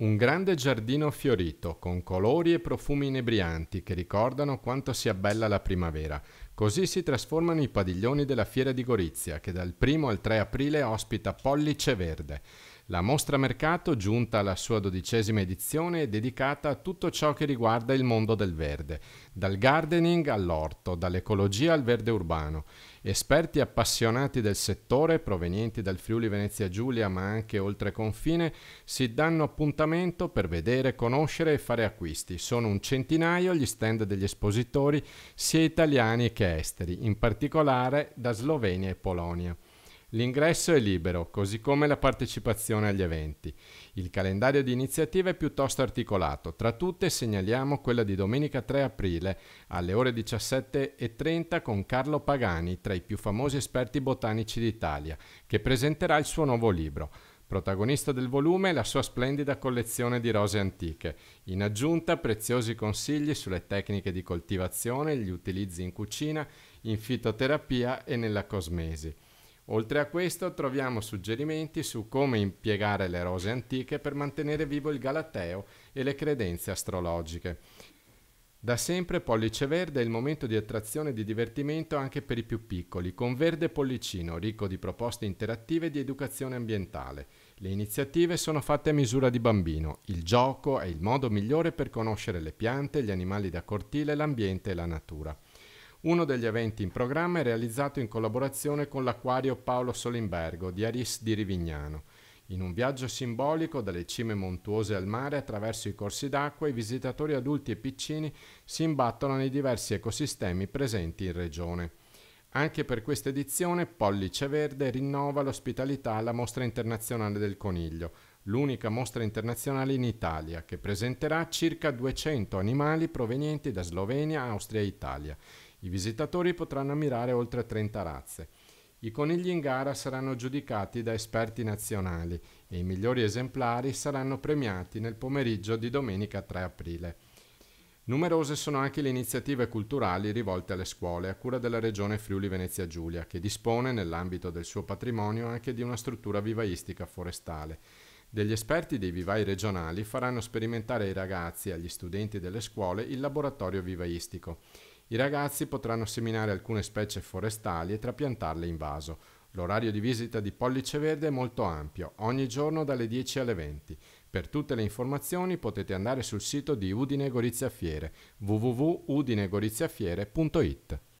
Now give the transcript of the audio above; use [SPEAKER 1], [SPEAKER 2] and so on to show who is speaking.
[SPEAKER 1] Un grande giardino fiorito, con colori e profumi inebrianti che ricordano quanto sia bella la primavera. Così si trasformano i padiglioni della Fiera di Gorizia, che dal 1 al 3 aprile ospita Pollice Verde. La mostra mercato, giunta alla sua dodicesima edizione, è dedicata a tutto ciò che riguarda il mondo del verde, dal gardening all'orto, dall'ecologia al verde urbano. Esperti appassionati del settore, provenienti dal Friuli Venezia Giulia ma anche oltre confine, si danno appuntamento per vedere, conoscere e fare acquisti. Sono un centinaio gli stand degli espositori, sia italiani che esteri, in particolare da Slovenia e Polonia. L'ingresso è libero, così come la partecipazione agli eventi. Il calendario di iniziative è piuttosto articolato. Tra tutte segnaliamo quella di domenica 3 aprile alle ore 17.30 con Carlo Pagani, tra i più famosi esperti botanici d'Italia, che presenterà il suo nuovo libro. Protagonista del volume è la sua splendida collezione di rose antiche. In aggiunta preziosi consigli sulle tecniche di coltivazione, gli utilizzi in cucina, in fitoterapia e nella cosmesi. Oltre a questo troviamo suggerimenti su come impiegare le rose antiche per mantenere vivo il galateo e le credenze astrologiche. Da sempre Pollice Verde è il momento di attrazione e di divertimento anche per i più piccoli, con Verde Pollicino, ricco di proposte interattive di educazione ambientale. Le iniziative sono fatte a misura di bambino. Il gioco è il modo migliore per conoscere le piante, gli animali da cortile, l'ambiente e la natura. Uno degli eventi in programma è realizzato in collaborazione con l'acquario Paolo Solimbergo di Aris di Rivignano, in un viaggio simbolico dalle cime montuose al mare attraverso i corsi d'acqua, i visitatori adulti e piccini si imbattono nei diversi ecosistemi presenti in regione. Anche per questa edizione Pollice Verde rinnova l'ospitalità alla Mostra Internazionale del Coniglio, l'unica mostra internazionale in Italia, che presenterà circa 200 animali provenienti da Slovenia, Austria e Italia. I visitatori potranno ammirare oltre 30 razze. I conigli in gara saranno giudicati da esperti nazionali e i migliori esemplari saranno premiati nel pomeriggio di domenica 3 aprile. Numerose sono anche le iniziative culturali rivolte alle scuole a cura della Regione Friuli Venezia Giulia, che dispone nell'ambito del suo patrimonio anche di una struttura vivaistica forestale. Degli esperti dei vivai regionali faranno sperimentare ai ragazzi e agli studenti delle scuole il laboratorio vivaistico. I ragazzi potranno seminare alcune specie forestali e trapiantarle in vaso. L'orario di visita di Pollice Verde è molto ampio, ogni giorno dalle 10 alle 20. Per tutte le informazioni potete andare sul sito di Udine Gorizia Fiere www.udinegoriziafiere.it.